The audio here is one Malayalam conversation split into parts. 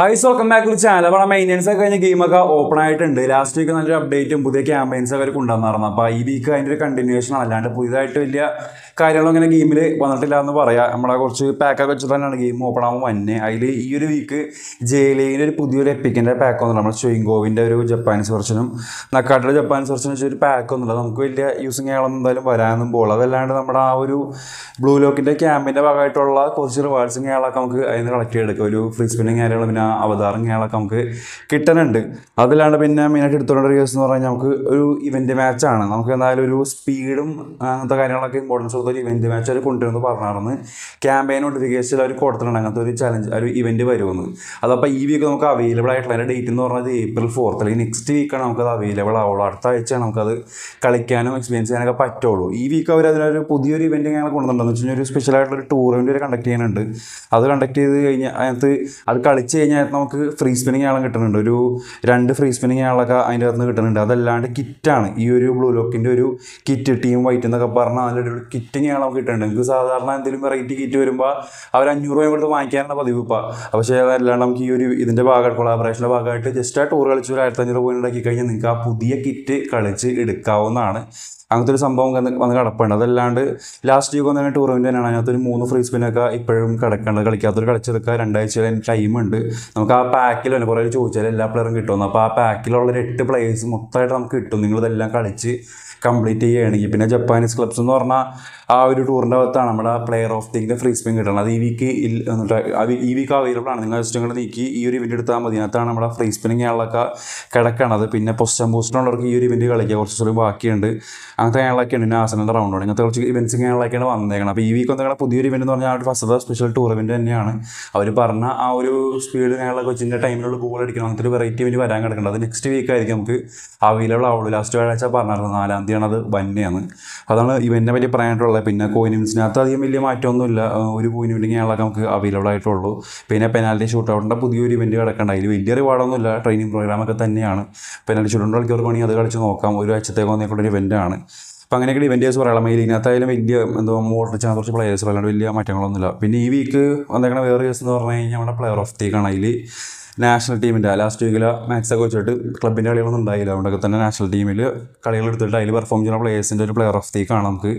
high welcome back to channel അപ്പോൾ മെയിൻ്റെനൻസ് ഒക്കെ കഴിഞ്ഞ ഗെയിമൊക്കെ ഓപ്പൺ ആയിട്ടുണ്ട് ലാസ്റ്റ് വീക്ക് നല്ലൊരു അപ്ഡേറ്റും പുതിയ ക്യാമ്പയിൻസ് ഒക്കെ അവർ കൊണ്ടുവന്നിരുന്നു അപ്പോൾ ഈ വീക്ക് അതിൻ്റെ ഒരു കണ്ടിന്യൂഷൻ അല്ലാണ്ട് പുതിയതായിട്ട് വലിയ കാര്യങ്ങളും ഇങ്ങനെ ഗെയിമിൽ വന്നിട്ടില്ല എന്ന് പറയാം നമ്മളെ കുറച്ച് പാക്കൊക്കെ വെച്ചിട്ട് തന്നെയാണ് ഗെയിം ഓപ്പൺ ആകുമ്പോൾ വന്നെ അതിൽ ഈ ഒരു വീക്ക് ജയിലിൻ്റെ ഒരു പുതിയൊരു എപ്പിക്കിൻ്റെ പാക്ക് വന്നില്ല നമ്മുടെ ഷുയിങ്കോവിൻ്റെ ഒരു ജപ്പാനീസ് വെർഷനും നക്കാട്ടിലെ ജപ്പാനീസ് വെർഷനും വെച്ചൊരു പാക്ക് ഒന്നുമില്ല നമുക്ക് വലിയ യൂസിങ് ആയാലൊന്നും എന്തായാലും വരാനൊന്നും പോകുള്ളൂ അതല്ലാണ്ട് നമ്മുടെ ആ ഒരു ബ്ലൂ ലോക്കിൻ്റെ ക്യാമ്പിൻ്റെ ഭാഗമായിട്ടുള്ള കുറച്ച് റിവാർഡ്സും കാര്യങ്ങളൊക്കെ നമുക്ക് അതിൽ നിന്ന് കളക്ട് ചെയ്തെടുക്കാം ഒരു ഫ്രീ സ്പിന്നിങ് കാര്യങ്ങളും പിന്നെ അവതാറും കാര്യങ്ങളൊക്കെ നമുക്ക് കിട്ടാനുണ്ട് അതല്ലാണ്ട് പിന്നെ മെയിനായിട്ട് ആയിട്ട് ഒരു കേസ് എന്ന് പറഞ്ഞാൽ നമുക്ക് ഒരു ഇവൻ്റ് മാച്ചാണ് നമുക്ക് എന്തായാലും ഒരു സ്പീഡും അങ്ങനത്തെ കാര്യങ്ങളൊക്കെ ഇമ്പോർട്ടൻസ് ഒരു ഇവൻറ്റ് മാച്ച് അവർ കൊണ്ടുവരുമെന്ന് പറഞ്ഞാർന്ന് ക്യാമ്പയിൻ നോട്ടിഫിക്കേഷൻ അവർ കൊടുത്തിട്ടുണ്ട് അങ്ങനത്തെ ഒരു ചലഞ്ച് ഒരു ഇവൻറ്റ് വരുമെന്ന് അതപ്പോൾ ഈ വീക്ക് നമുക്ക് അവൈലബിൾ ആയിട്ടുള്ള അതിൻ്റെ ഡേറ്റ് എന്ന് പറഞ്ഞത് ഏപ്രിൽ ഫോർത്ത് അല്ലെങ്കിൽ നെക്സ്റ്റ് വീക്കാണ് നമുക്കത് അവൈലബിൾ ആവുള്ളൂ അടുത്ത ആഴ്ചയാണ് നമുക്കത് കളിക്കാനും എക്സ്പീരിയൻസ് ചെയ്യാനൊക്കെ പറ്റുള്ളൂ ഈ വീക്ക് അവർ അതിനൊരു പുതിയൊരു ഇവൻറ്റ് ഞങ്ങൾ കൊണ്ടുവന്നിട്ടുണ്ടെന്ന് വെച്ചാൽ ഒരു സ്പെഷ്യൽ ആയിട്ടുള്ള ഒരു ടൂർണമെൻറ്റ് വരെ കണ്ടക്ട് ചെയ്യാനുണ്ട് അത് കണ്ടക്ട് ചെയ്ത് കഴിഞ്ഞാൽ അതിനകത്ത് അത് കളിച്ച് കഴിഞ്ഞാൽ നമുക്ക് ഫ്രീ സ്പിന്നിങ് ആളും കിട്ടുന്നുണ്ട് ഒരു രണ്ട് ഫ്രീ സ്പിന്നിങ് ആളൊക്കെ അതിൻ്റെ അകത്ത് നിന്ന് കിട്ടുന്നുണ്ട് അതല്ലാണ്ട് കിറ്റാണ് ഈ ഒരു ബ്ലൂ ലോക്കിൻ്റെ ഒരു കിറ്റ് ടീം വൈറ്റ് എന്നൊക്കെ പറഞ്ഞാൽ ഒരു കിറ്റ് കിറ്റ് നമുക്ക് കിട്ടുന്നുണ്ട് നിങ്ങൾക്ക് സാധാരണ എന്തെങ്കിലും വെറൈറ്റി കിറ്റ് വരുമ്പോൾ അവർ അഞ്ഞൂറ് രൂപ കൊടുത്ത് വാങ്ങിക്കാനാണ് പതിവ് ഇപ്പോൾ പക്ഷേ അതല്ലാണ്ട് നമുക്ക് ഈ ഒരു ഇതിൻ്റെ ഭാഗമായിട്ട് കൊളാബറേഷൻ്റെ ഭാഗമായിട്ട് ജസ്റ്റ് ആ ടൂർ കളിച്ച് ഒരു ആയിരത്തി അഞ്ഞൂറ് പോയിൻ്റ് ഉണ്ടാക്കി കഴിഞ്ഞാൽ നിങ്ങൾക്ക് ആ പുതിയ കിറ്റ് കളിച്ച് എടുക്കാവുന്നതാണ് അങ്ങനത്തെ ഒരു സംഭവം വന്ന് കിടപ്പുണ്ട് അതല്ലാണ്ട് ലാസ്റ്റ് വീക്ക് വന്ന ടൂർണമെൻറ്റ് തന്നെയാണ് അതിനകത്തൊരു മൂന്ന് ഫ്രീ സ്പിന്നൊക്കെ ഇപ്പോഴും കിടക്കേണ്ടത് കളിക്കാത്തൊരു കളിച്ചെടുക്കുക രണ്ടാഴ്ച ടൈമുണ്ട് നമുക്ക് ആ പാക്കിൽ തന്നെ കുറേ ചോദിച്ചാൽ എല്ലാ പ്ലെയറും കിട്ടുമെന്ന് അപ്പോൾ ആ പാക്കിലുള്ള ഒരു എട്ട് പ്ലേയേഴ്സ് മൊത്തമായിട്ട് നമുക്ക് കിട്ടും നിങ്ങളിതെല്ലാം കളിച്ച് കംപ്ലീറ്റ് ചെയ്യുകയാണെങ്കിൽ പിന്നെ ജപ്പാനീസ് ക്ലബ്സ് എന്ന് പറഞ്ഞാൽ ആ ഒരു ടൂറിൻ്റെ അകത്താണ് നമ്മുടെ പ്ലെയർ ഓഫ് ദിങ്ങിൻ്റെ ഫ്രീ സ്പിൻ കിട്ടണം അത് ഈ വീക്ക് ഈ വീക്ക് അവൈലബിൾ ആണ് നിങ്ങൾ ഇഷ്ടങ്ങൾ നീക്കി ഈ ഒരു ഇവൻ്റ് എടുത്താൽ മതി അതിനകത്താണ് നമ്മുടെ ഫ്രീ സ്പിന്നിങ് ആളൊക്കെ കിടക്കണത് പിന്നെ പൊസിഷൻ ബൂസ്റ്റിനുള്ളവർക്ക് ഈ ഒരു ഇവൻറ്റ് കളിക്കുക കുറച്ച് ബാക്കിയുണ്ട് അങ്ങനത്തെ ആളൊക്കെയാണ് പിന്നെ റൗണ്ട് ഉണ്ട് ഇങ്ങനത്തെ കുറച്ച് ഇവൻറ്റ്സ് ആളൊക്കെയാണ് വന്നേക്കണം അപ്പോൾ ഈ വീക്ക് ഒന്നും പുതിയൊരു ഇവൻറ്റ് എന്ന് പറഞ്ഞാൽ ആ ഒരു ഫസ്റ്റ് സ്പെഷ്യൽ ഇവൻറ്റ് തന്നെയാണ് അവർ പറഞ്ഞ ആ ഒരു സ്പീഡ് ഞങ്ങളെ കൊച്ചിൻ്റെ ടൈമിലുള്ള ബോൾ അടിക്കണം അങ്ങനത്തെ ഒരു വെറൈറ്റി ഇവൻറ്റ് വരാൻ കിടക്കേണ്ടത് നെക്സ്റ്റ് വീക്ക് ആയിരിക്കും നമുക്ക് അവൈലബിൾ ആവുള്ളൂ ലാസ്റ്റ് വ്യാഴാഴ്ച പറഞ്ഞത് നാലാം തീയതിയാണ് അത് വന്നെയാണ് അതാണ് ഇവൻ്റെ പറ്റി പറയാനായിട്ടുള്ളത് പറയാം പിന്നെ കോയിനിംസിനകത്ത് അധികം വലിയ മാറ്റമൊന്നുമില്ല ഒരു കോയിനും ഇല്ലെങ്കിൽ ഞങ്ങളൊക്കെ നമുക്ക് അവൈലബിൾ ആയിട്ടുള്ളൂ പിന്നെ പെനാൽറ്റി ഷൂട്ട് ഔട്ടിൻ്റെ പുതിയൊരു ഇവൻറ്റ് കിടക്കേണ്ട അതിൽ വലിയ റിവാർഡൊന്നുമില്ല ട്രെയിനിങ് പ്രോഗ്രാമൊക്കെ തന്നെയാണ് പെനാൽറ്റി ഷൂട്ട് ഔട്ട് കളിക്കുന്നവർക്ക് വേണമെങ്കിൽ അത് കളിച്ച് നോക്കാം ഒരു ആഴ്ചത്തേക്ക് വന്നേക്കുള്ളൊരു ഒരു ഇവൻറ്റാണ് അപ്പോൾ അങ്ങനെയൊക്കെ ഇവൻറ്റേഴ്സ് പറയാം ഇതിനകത്തായാലും വലിയ എന്തോ മോട്ടറിച്ച് കുറച്ച് പ്ലെയേഴ്സ് അല്ലാണ്ട് വലിയ മാറ്റങ്ങളൊന്നുമില്ല പിന്നെ ഈ വീക്ക് വന്നേക്കണ വേറെ ദിവസം എന്ന് പറഞ്ഞു കഴിഞ്ഞാൽ നമ്മുടെ പ്ലെയർ ഓഫ് ദി അതിൽ നാഷണൽ ടീമിൻ്റെ ലാസ്റ്റ് വീക്കിൽ മാക്സൊക്കെ വെച്ചിട്ട് ക്ലബിൻ്റെ കളികളൊന്നും ഉണ്ടായില്ല അതുകൊണ്ടൊക്കെ തന്നെ നാഷണൽ ടീമിൽ കളികൾ എടുത്തിട്ട് അതിൽ പെർഫോം ചെയ്യുന്ന പ്ലേഴ്സിൻ്റെ ഒരു പ്ലെയർ ഓഫ് ദീക്കാണ് നമുക്ക്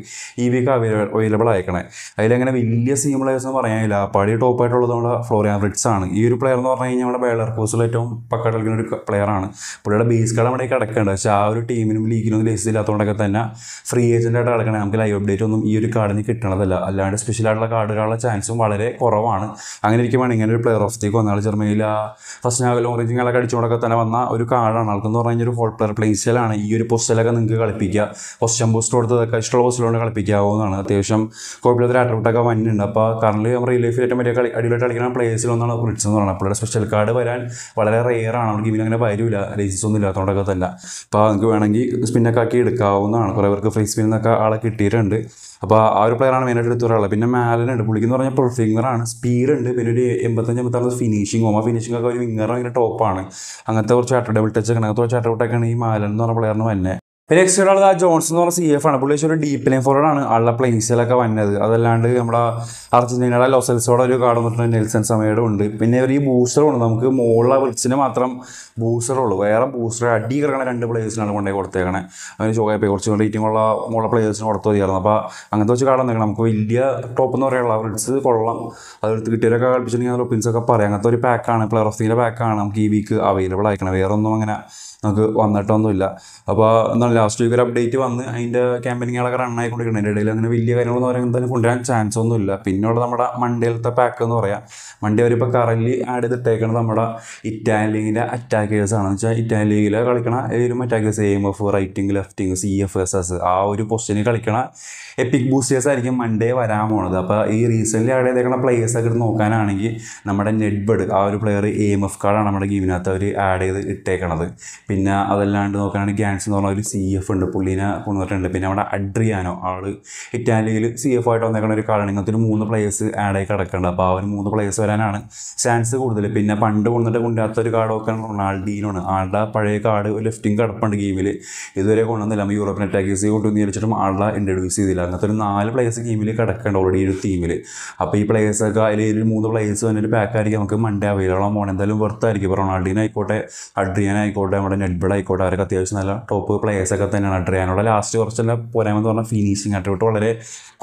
ഈ വീക്ക് അവൈലബിൾ അയക്കണേ അതിലങ്ങനെ വലിയ സീം പ്ലേഴ്സ് എന്ന് പറയാനില്ല ടോപ്പ് ആയിട്ടുള്ളത് നമ്മുടെ ഫ്ലോറിയാൻ റിറ്റ്സ് ആണ് ഈ ഒരു പ്ലെയർ എന്ന് പറഞ്ഞു കഴിഞ്ഞാൽ നമ്മുടെ ബേളർ കോസിൽ ഏറ്റവും പക്ക കളിക്കുന്ന ഒരു പ്ലെയറാണ് പുള്ളിയുടെ ബേസ് കളം അവിടെ കിടക്കേണ്ടത് പക്ഷേ ആ ഒരു ടീമിനും ലീഗിനൊന്നും ലേസ് ഇല്ലാത്തതുകൊണ്ടൊക്കെ തന്നെ ഫ്രീ ഏജൻറ്റായിട്ട് കിടക്കണേ നമുക്ക് ലൈവ് അപ്ഡേറ്റ് ഒന്നും ഈ ഒരു കാർഡിന് കിട്ടണതല്ല അല്ലാണ്ട് സ്പെഷ്യലായിട്ടുള്ള കാർഡുകളുള്ള ചാൻസും വളരെ കുറവാണ് അങ്ങനെ ഇരിക്കുമ്പോൾ ഇങ്ങനെ ഒരു പ്ലെയർ ഓഫ് തേക്ക് വന്നാൽ ജർമ്മനിയിൽ ആ ഫസ്റ്റ് നാഗൽ ഓറിജിനലൊക്കെ അടിച്ചുകൊണ്ടൊക്കെ തന്നെ വന്ന ഒരു കാർഡാണ് ആൾക്കെന്ന് പറഞ്ഞു കഴിഞ്ഞാൽ ഒരു ഹോൾ പ്ലെയർ പ്ലേസിലാണ് ഈ ഒരു പൊസ്റ്റിലൊക്കെ നിങ്ങൾക്ക് കളിപ്പിക്കുക പൊസിഷൻ ബൂസ്റ്റ് കൊടുത്തതൊക്കെ ഇഷ്ടമുള്ള പൊസ്റ്റിലോട് കളിപ്പിക്കാവുന്നതാണ് അത്യാവശ്യം കുഴപ്പമില്ലാത്ത ആട്രൗട്ടൊക്കെ വന്നിട്ടുണ്ട് അപ്പോൾ കറൻലി നമ്മൾ ലൈഫിൽ ഏറ്റവും വലിയ കളി അടിപൊളിയായിട്ട് കളിക്കുന്ന പ്ലേസിലൊന്നാണ് ബ്രിഡ്സ് എന്ന് പറയുന്നത് അപ്പോൾ സ്പെഷ്യൽ കാർഡ് വരാൻ വളരെ റെയറാണ് അവിടെ ഇവിടെ അങ്ങനെ വരില്ല റേസസ് ഒന്നും ഇല്ലാത്തതുകൊണ്ടൊക്കെ തന്നെ അപ്പോൾ നിങ്ങൾക്ക് വേണമെങ്കിൽ സ്പിന്നൊക്കെ ആക്കി എടുക്കാവുന്നതാണ് കുറേ പേർക്ക് ഫ്രീ സ്പിന്നൊക്കെ ആളെ കിട്ടിയിട്ടുണ്ട് അപ്പോൾ ആ ഒരു പ്ലെയറാണ് മെയിനായിട്ട് എടുത്ത് പറയാനുള്ളത് പിന്നെ മാലനുണ്ട് പുള്ളിക്കെന്ന് പറഞ്ഞാൽ ആണ് സ്പീഡ് ഉണ്ട് പിന്നെ ഒരു എൺപത്തഞ്ച് എൺപത്താറ് ഫിനിഷിംഗ് ഓമ ഫിനിഷിംഗ് ഒക്കെ ഒരു വിങ്ങർ ഭയങ്കര ടോപ്പാണ് അങ്ങനത്തെ കുറച്ച് അട്ട ഡബിൾ ടച്ച് ഒക്കെ അങ്ങനത്തെ കുറച്ച് അട്ട ഈ മാലൻ എന്ന് പറഞ്ഞ പ്ലെയറിന് തന്നെ പിന്നെ എക്സ്ട്രാ ഉള്ളത് ആ ജോൺസൺ എന്ന് പറഞ്ഞ സി എഫ് ആണ് പുള്ളി ഒരു ഡീപ്പ് ലൈൻ ഫോർവേഡ് ആണ് ആളുടെ പ്ലേസിലൊക്കെ വന്നത് അതല്ലാണ്ട് നമ്മുടെ അർജന്റീനയുടെ ലോസൽസോടെ ഒരു കാർഡ് വന്നിട്ടുണ്ട് നെൽസൺ സമയയുടെ ഉണ്ട് പിന്നെ ഒരു ഈ ബൂസ്റ്റർ ഉണ്ട് നമുക്ക് മുകളിലെ വിളിച്ചിന് മാത്രം ബൂസ്റ്റർ ഉള്ളൂ വേറെ ബൂസ്റ്റർ അടി കിടക്കണ രണ്ട് പ്ലേയേഴ്സിനാണ് കൊണ്ടുപോയി കൊടുത്തേക്കണേ അതിന് പേ കുറച്ച് റേറ്റിംഗ് ഉള്ള മുകളിലെ പ്ലേയേഴ്സിന് കൊടുത്തു മതിയായിരുന്നു അപ്പോൾ അങ്ങനത്തെ വെച്ച് കാർഡ് വന്നേക്കണം നമുക്ക് വലിയ ടോപ്പ് എന്ന് പറയാനുള്ള റിഡ്സ് കൊള്ളാം അതെടുത്ത് കിട്ടിയവരൊക്കെ കളിപ്പിച്ചിട്ടുണ്ടെങ്കിൽ ഒപ്പിൻസൊക്കെ പറയാം അങ്ങനത്തെ ഒരു പാക്കാണ് പ്ലെയർ ഓഫ് ദിൻ്റെ പാക്കാണ് നമുക്ക് ഈ വീക്ക് അവൈലബിൾ ആയിക്കണം വേറെ ഒന്നും അങ്ങനെ നമുക്ക് വന്നിട്ടൊന്നുമില്ല അപ്പോൾ എന്താ ലാസ്റ്റ് വീക്ക് ഒരു അപ്ഡേറ്റ് വന്ന് അതിൻ്റെ ക്യാമ്പനിങ്ങളൊക്കെ റൺ ആയിക്കൊണ്ടിരിക്കുന്നത് അതിൻ്റെ ഇടയിൽ അങ്ങനെ വലിയ കാര്യങ്ങളെന്ന് പറയുമ്പോൾ തന്നെ കൊണ്ടുവരാൻ ചാൻസ് ഒന്നുമില്ല പിന്നോട് നമ്മുടെ മണ്ടിയിലത്തെ പാക്ക് എന്ന് പറയാം മണ്ടി അവരിപ്പോൾ കറൻലി ആഡ് ചെയ്തിട്ടേക്കുന്നത് നമ്മുടെ ഇറ്റാലിയൻ ലീഗിൻ്റെ അറ്റാക്കേഴ്സ് ആണ് വെച്ചാൽ ഇറ്റാലിയൻ ലീഗിൽ കളിക്കണ ഏതെങ്കിലും attackers M F right wing left wing C F S S ആ ഒരു പൊസിഷനിൽ കളിക്കണ എപ്പിക് ബൂസ്റ്റേഴ്സ് ആയിരിക്കും മൺഡേ വരാൻ പോണത് അപ്പോൾ ഈ റീസെൻ്റ് ആഡ് ചെയ്തേക്കുന്ന പ്ലേയേഴ്സ് ഒക്കെ എടുത്ത് നോക്കാനാണെങ്കിൽ നമ്മുടെ നെഡ്ബഡ് ആ ഒരു പ്ലെയർ എം എഫ് കാർഡാണ് നമ്മുടെ ഗീമിനകത്ത് അവർ ആഡ് ചെയ്ത് ഇട്ടേക്കണത് പിന്നെ അതല്ലാണ്ട് നോക്കുകയാണെങ്കിൽ ഗാൻസ് എന്ന് പറഞ്ഞ ഒരു സി എഫ് ഉണ്ട് പുള്ളീനെ കൊണ്ടുവന്നിട്ടുണ്ട് പിന്നെ അവിടെ അഡ്രിയാനോ ആൾ ഇറ്റാലിയയിൽ സി എഫ് ആയിട്ട് വന്നേക്കുന്ന ഒരു കാലാണ് ഇങ്ങനത്തെ ഒരു മൂന്ന് പ്ലേയേഴ്സ് ആഡായി കിടക്കുന്നുണ്ട് അപ്പോൾ ഒരു മൂന്ന് പ്ലേയേഴ്സ് വരാനാണ് ചാൻസ് കൂടുതൽ പിന്നെ പണ്ട് കൊണ്ടിട്ട് കൊണ്ടാത്ത ഒരു കാർഡൊക്കെ ആണ് ആളുടെ പഴയ കാർഡ് ലെഫ്റ്റിംഗ് ലെഫ്റ്റിങ് കിടപ്പുണ്ട് ഗെയിമിൽ ഇതുവരെ കൊണ്ടുവന്നില്ല നമ്മൾ യൂറോപ്യൻ അറ്റാക്കേഴ്സ് കൊണ്ടുവന്ന് ചോദിച്ചിട്ടും ആളുടെ ഇൻട്രൊഡ്യൂസ് ചെയ്തില്ല അങ്ങനത്തെ ഒരു നാല് പ്ലേയേഴ്സ് ഗെയിമിൽ കിടക്കേണ്ട ഓൾറെഡി ഒരു ടീമിൽ അപ്പോൾ ഈ പ്ലേയേഴ്സൊക്കെ അതിൽ ഒരു മൂന്ന് പ്ലേയേഴ്സ് തന്നെ ഒരു പാക്കായിരിക്കും നമുക്ക് മൺഡേ അവൈലബിൾ ആ മോണെന്തായാലും എന്തായാലും വെർത്തായിരിക്കും ഇപ്പോൾ റൊണാൾഡീനോ ആയിക്കോട്ടെ അഡ്രിയാൻ ആയിക്കോട്ടെ നമ്മുടെ നെഡ്ബഡ് ആയിക്കോട്ടെ അവരൊക്കെ അത്യാവശ്യം നല്ല ടോപ്പ് പ്ലേയേഴ്സ് ഒക്കെ തന്നെയാണ് അഡ്രിയാനോടെ ലാസ്റ്റ് കുറച്ചെല്ലാം പോരായ്മ എന്ന് പറഞ്ഞാൽ ഫിനിഷിങ് അട്രിബ്യൂട്ട് വളരെ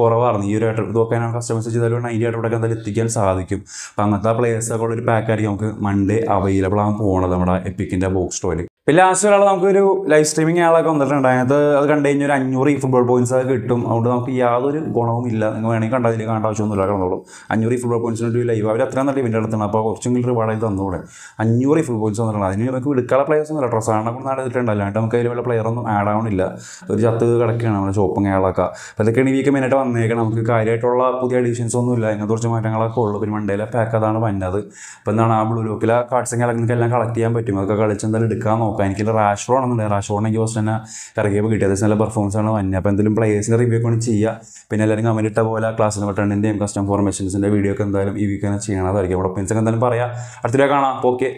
കുറവാണ് ഈ ഒരു അട്രിബ്യൂട്ട് ഒക്കെ കസ്റ്റമേഴ്സ് ചെയ്താലും അതിൻ്റെ അട്രിബ്യൂട്ടൊക്കെ എന്തായാലും എത്തിക്കാൻ സാധിക്കും അപ്പം അങ്ങനത്തെ പ്ലേയേഴ്സൊക്കെ ഉള്ള ഒരു പാക്കായിരിക്കും നമുക്ക് മൺഡേ അവൈലബിൾ ആകാൻ പോകുന്നത് നമ്മുടെ എപ്പിക്കിൻ്റെ ബോക്സ് സ്റ്റോയിൽ പിന്നെ ലാസ്റ്റ് ഒരാൾ നമുക്കൊരു ലൈവ് സ്ട്രീമിങ് ആളൊക്കെ വന്നിട്ടുണ്ട് അതിനകത്ത് അത് കണ്ടു കഴിഞ്ഞാൽ ഒരു അഞ്ഞൂറ് ഈ ഫുട്ബോൾ പോയിന്റ്സ് ഒക്കെ കിട്ടും അതുകൊണ്ട് നമുക്ക് യാതൊരു ഗുണവും ഇല്ല നിങ്ങൾ വേണമെങ്കിൽ കണ്ടതിൽ കാണേണ്ട ആവശ്യമൊന്നുമില്ല കണ്ടോളൂ അഞ്ഞൂറ് ഈ ഫുട്ബോൾ പോയിന്റ്സ് ഒരു ലൈവ് അവർ അത്രയും നല്ല ഇവൻ്റെ അടുത്താണ് അപ്പോൾ കുറച്ചെങ്കിലും റിവാർഡായി തന്നുകൂടെ അഞ്ഞൂറ് ഈ ഫുട്ബോൾ പോയിന്റ്സ് വന്നിട്ടുണ്ട് അതിന് നമുക്ക് വിടുക്കാളെ പ്ലെയേഴ്സ് ഒന്നുമില്ല ട്രസ്സാണെ കൊണ്ട് നടന്നിട്ടുണ്ട് അല്ലാണ്ട് നമുക്ക് അതിലുള്ള പ്ലെയർ ഒന്നും ആഡ് ആവണില്ല ഒരു ചത്ത് കിടക്കുകയാണ് നമ്മുടെ ഷോപ്പിംഗ് ആളൊക്കെ അപ്പോൾ ഇതൊക്കെയാണ് ഈ വീക്ക് മെയിനായിട്ട് വന്നേക്കാം നമുക്ക് കാര്യമായിട്ടുള്ള പുതിയ അഡീഷൻസ് ഒന്നും ഇല്ല ഇങ്ങനത്തെ കുറച്ച് മാറ്റങ്ങളൊക്കെ ഉള്ളൂ പിന്നെ മണ്ടേലെ പാക്ക് അതാണ് വന്നത് അപ്പോൾ എന്താണ് ആ ബ്ലൂ ലോക്കിലെ കാർഡ്സിങ് എല്ലാം കളക്ട് ചെയ്യാൻ പറ്റും അതൊക്കെ കളിച്ച് എന്തായാലും എടുക്കാൻ നോക്കാം അപ്പോൾ എനിക്ക് റാഷോ ആണെന്നുണ്ടെങ്കിൽ റാഷോണ് എനിക്ക് ഫസ്റ്റ് തന്നെ ഇറങ്ങിയപ്പോൾ കിട്ടിയത് നല്ല പെർഫോമൻസ് ആണ് വന്നത് അപ്പോൾ എന്തെങ്കിലും പ്ലേയേഴ്സിൻ്റെ റിവ്യൂ ഒക്കെ ചെയ്യുക പിന്നെ എല്ലാവരും കമൻറ്റ് ഇട്ട പോലെ ക്ലാസ്സിന് ബട്ടണിൻ്റെയും കസ്റ്റം ഫോർമേഷൻസിൻ്റെ വീഡിയോ ഒക്കെ എന്തായാലും ഈ വീക്ക് തന്നെ ചെയ്യണതായിരിക്കും അവിടെ പിൻസൊക്കെ എന്തായാലും പറയാം അടുത്തിടെ കാണാം ഓക്കെ